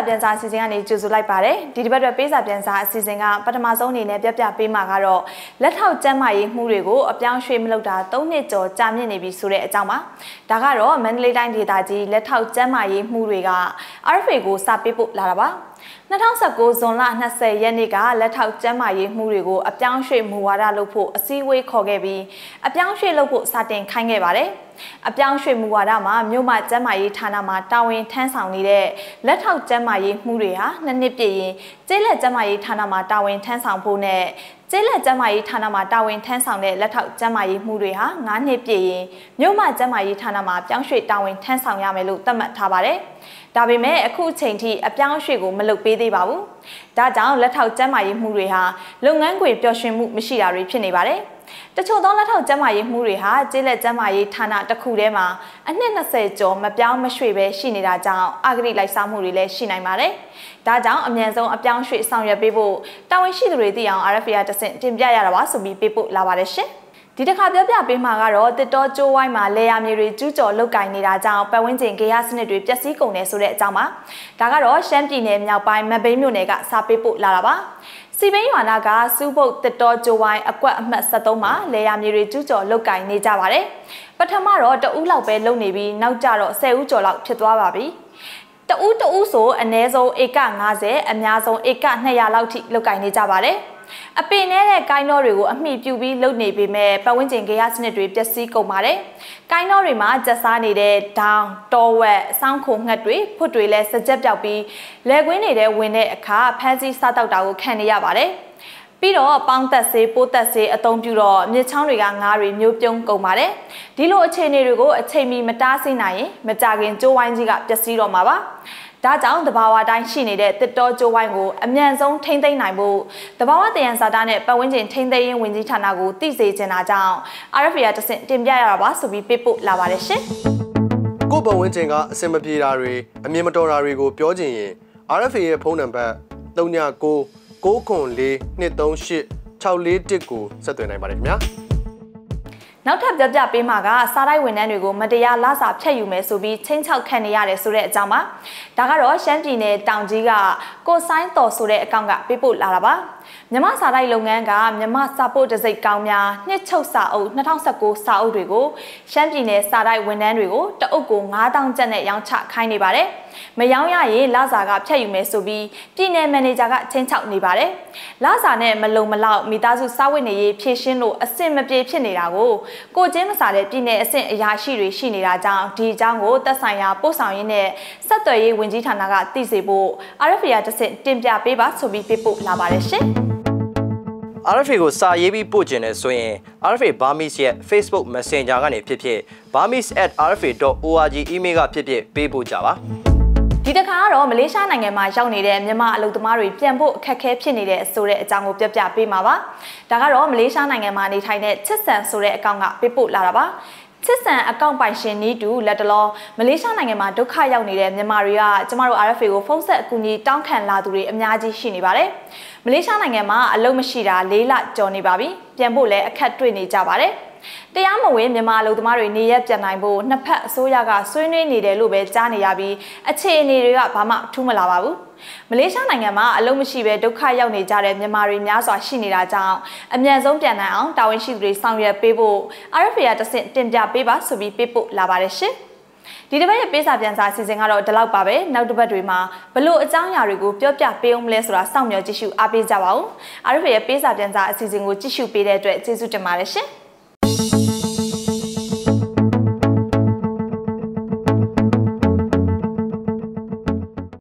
စာပြန်စာအစီအစဉ်ကနေကြိုဆိုလိုက်ပါတယ်ဒီတစ်ပတ်အတွက်ပေးစာပြန်စာအစီအစဉ်ကပထမဆုံးအနေနဲ့ပြပြပေးမှာကတော့လက်ထောက်ကျန်းမာရေးမှုတွေကိုအပြောင်းရွှေ့မလုပ်တာ၃နှစ်ကျော်ကြာမြင့်နေပြီဆိုတဲ့အကြောင်းပါဒါကတော့မန္တလေးတိုင်းဒေသကြီးလက်ထောက်ကျန်းမာရေးမှုတွေက RFA ကိုစာပေးဖို့လာတာပါ2019ဇွန်လ20ရက်နေ့ကလက်ထောက်ကျန်းမာရေးမှုတွေကိုအပြောင်းရွှေ့မူဝါဒလုပ်ဖို့အစည်းအဝေးခေါ်ခဲ့ပြီးအပြောင်းရွှေ့လုပ်ဖို့စတင်ခိုင်းခဲ့ပါတယ်။အပြောင်းရွှေ့မူဝါဒမှာမြို့မကျန်းမာရေးဌာနမှာတာဝန်ထမ်းဆောင်နေတဲ့လက်ထောက်ကျန်းမာရေးမှုတွေဟာနှစ်နှစ်ပြည့်ရင်ကျေးလက်ကျန်းမာရေးဌာနမှာတာဝန်ထမ်းဆောင်ဖို့နဲ့ကျေးလက်ကျန်းမာရေးဌာနမှတာဝန်ထမ်းဆောင်တဲ့လက်ထောက်ကျန်းမာရေးမှုတွေဟာ9နှစ်ပြည့်ရင်မြို့မကျန်းမာရေးဌာနမှပြောင်းရွှေ့တာဝန်ထမ်းဆောင်ရမယ်လို့သတ်မှတ်ထားပါတယ်။ဒါပေမဲ့အခုချိန်ထိအပြောင်းအရွှေ့ကိုမလုပ်ပေးသေးပါဘူး။ဒါကြောင့်လက်ထောက်ကျန်းမာရေးမှုတွေဟာလုပ်ငန်းခွင်ပျော်ရွှင်မှုမရှိတာတွေဖြစ်နေပါတယ်။တချို့သောလက်ထောက်ကျန်းမာရေးမှုတွေဟာကျေးလက်ကျန်းမာရေးဌာနတစ်ခုထဲမှာအနှစ်20ကျော်မပြောင်းမရွှေ့ပဲရှိနေတာကြောင့်အဂတိလိုက်စားမှုတွေလည်းရှိနိုင်ပါတယ်။ဒါကြောင့်အမြန်ဆုံးအပြောင်းရွှေ့ဆောင်ရွက်ပေးဖို့တာဝန်ရှိသူတွေသိအောင် RFA တဆင့်တင်ပြရတာပါဆိုပြီးပေးပို့လာပါတယ်ရှင်။ဒီတစ်ခါပြောပြပေးမှာကတော့တစ်တောကျိုးဝိုင်းမှာလေယာမြေတွေကျူးကျော်လုတ်ကင်နေတာကြောင့်ပတ်ဝန်းကျင်ဂေဟစနစ်တွေပျက်စီးကုန်တယ်ဆိုတဲ့အကြောင်းပါ။ဒါကတော့ရှမ်းပြည်နယ်မြောက်ပိုင်းမဘိမ်းမြို့နယ်ကစာပေးပို့လာတာပါ။စီမင်းရွာနာကစူးပုတ်တစ်တော်ကျိုဝိုင်းအကွက်အမှတ်73မှာလေယာမြေတွေကျူးကျော်လုတ်ကင်နေကြပါတယ်။ပထမတော့တဦးလောက်ပဲလုံနေပြီးနောက်ကျတော့10ဦးကျော်လောက်ဖြစ်သွားပါပြီ။တဦးတဦးဆိုအ ਨੇ ဆုံးဧက90အများဆုံးဧက200လောက်ထိလောက်ကင်နေကြပါတယ်။အပင်နဲ့တဲ့ကိုင်းတော့တွေကိုအမိပြူပြီးလုပ်နေပေမဲ့ပတ်ဝန်းကျင်ဂေဟစနစ်တွေပျက်စီးကုန်ပါတယ်။ကိုင်းတော့တွေမှာကျက်စားနေတဲ့ဒေါင်းတောဝက်စောင်းခုံငှက်တွေဖွတ်တွေလည်းစကြက်ပြောက်ပြီးလယ်ကွင်းတွေထဲဝင်တဲ့အခါဖမ်းဆီးစားတောက်တာကိုခံနေရပါတယ်။ပြီးတော့ပေါင်းသက်ဆေးပိုးသက်ဆေးအသုံးပြုတော့မြစ်ချောင်းတွေကငါးတွေမျိုးပြုံးကုန်ပါတယ်ဒီလိုအခြေအနေတွေကို အချိန်မီမတားဆီးနိုင်ရင်မကြခင်ကြိုးဝိုင်းကြီးကပျက်စီးတော့မှာပါဒါကြောင့်တဘာဝတိုင်းရှိနေတဲ့တစ်တောကျိုးဝိုင်းကို အမြန်ဆုံးထိမ့်သိမ်းနိုင်ဖို့တဘာဝတယံဇာတာနဲ့ပတ်ဝန်းကျင်ထိမ့်သိမ်းရေးဝန်ကြီးဌာနကိုတည်စေချင်တာကြောင့် RFA တဆင့်တင်ပြရတာပါဆိုပြီးပြပို့လာပါတယ်ရှင်။ကို့ပတ်ဝန်းကျင်ကအဆင်မပြေတာတွေအမြင်မတော်တာတွေကိုပြောချင်ရင် RFA ရဲ့ဖုန်းနံပါတ်39 0942386411ကိုဆက်သွယ်နိုင်ပါတယ်ခင်ဗျာနောက်ထပ်ပြပြပေးမှာကစားတိုက်ဝန်ထမ်းတွေကိုမတရားလစာဖြတ်ယူမယ်ဆိုပြီးချင်းချောက်ခံနေရတယ်ဆိုတဲ့အကြောင်းပါဒါကတော့ရှမ်းပြည်နယ်တောင်ကြီးကကိုဆိုင်တော်ဆိုတဲ့အကောင့်ကပေးပို့လာတာပါမြမစာတိုက်လုပ်ငန်းကမြမစာပို့တစိုက်ကောင်းများနှစ်ချုပ်စာအုပ်2019စာအုပ်တွေကိုရှမ်းပြည်နယ်စာတိုက်ဝန်ထမ်းတွေကိုတအုပ်ကို9000ကျပ်နဲ့ရောင်းချခိုင်းနေပါတယ်။မရောင်းရရင်လစာကဖြတ်ယူမယ်ဆိုပြီးပြည်နယ်မန်နေဂျာကချင်းချောက်နေပါတယ်လစာနဲ့မလုံမလောက်မိသားစုစားဝတ်နေရေးဖြည့်ရှင်းလို့အဆင်မပြေဖြစ်နေတာကိုကိုချင်းမစားတဲ့ပြည်နယ်အဆင့်အရာရှိတွေရှိနေတာကြောင့်ဒီအကြောင်းကိုသက်ဆိုင်ရာပို့ဆောင်ရင်းနဲ့ဆက်သွယ်ရေးဝန်ကြီးဌာနကသိစေဖို့ RFA တစ်ဆင့်တင်ပြပေးပါဆိုပြီးပြပို့လာပါတယ်ရှင် RFA ကိုစာရေးပြီးပို့ခြင်းလဲဆိုရင် RFA Burmese ရဲ့ Facebook Messenger ကနေဖြစ်ဖြစ် burmese@rfa.org email ကဖြစ်ဖြစ်ပေးပို့ကြပါဒီတစ်ခါကတော့မလေးရှားနိုင်ငံမှာရောက်နေတဲ့မြန်မာအလုပ်သမားတွေပြန်ဖို့အခက်အခဲဖြစ်နေတဲ့ဆိုတဲ့အကြောင်းကိုပြပြပေးမှာပါဒါကတော့မလေးရှားနိုင်ငံမှာနေထိုင်တဲ့ချစ်ဆန်ဆိုတဲ့အကောင့်ကပြပို့လာတာပါချစ်ဆန်အကောင့်ပိုင်ရှင်နီးတူလက်တလောမလေးရှားနိုင်ငံမှာဒုက္ခရောက်နေတဲ့မြန်မာတွေကကျမတို့ RFA ကိုဖုန်းဆက်အကူအညီတောင်းခံလာသူတွေအများကြီးရှိနေပါတယ်။မလေးရှားနိုင်ငံမှာအလုပ်မရှိတာ၄လကျော်နေပါပြီ။ပြန်ဖို့လည်းအခက်တွေ့နေကြပါတယ်။တရားမဝင်မြန်မာလူသမားတွေနေရက်ပြန်နိုင်ဖို့နှစ်ဖက်အစိုးရကဆွေးနွေးနေတယ်လို့ပဲကြားနေရပြီးအခြေအနေတွေကဘာမှထူးမလာပါဘူးမလေးရှားနိုင်ငံမှာအလုံးမရှိပဲဒုက္ခရောက်နေကြတဲ့မြန်မာတွေများစွာရှိနေတာကြောင့်အမြန်ဆုံးပြန်နိုင်အောင်တာဝန်ရှိသူတွေဆောင်ရွက်ပေးဖို့ RFA ကတဆင့်တင်ပြပေးပါဆိုပြီးပေးပို့လာပါတယ်ရှင်ဒီတစ်ပတ်ရဲ့ပေးစာပြန်စာအစီအစဉ်ကတော့ဒီလောက်ပါပဲနောက်တစ်ပတ်တွေမှာဘလို့အကြောင်းအရာတွေကိုပြောပြပေးအောင်မလဲဆိုတာစောင့်မျှော်ကြည့်ရှုအားပေးကြပါဦး RFA ရဲ့ပေးစာပြန်စာအစီအစဉ်ကိုကြည့်ရှုပေးတဲ့အတွက်ကျေးဇူးတင်ပါတယ်ရှင်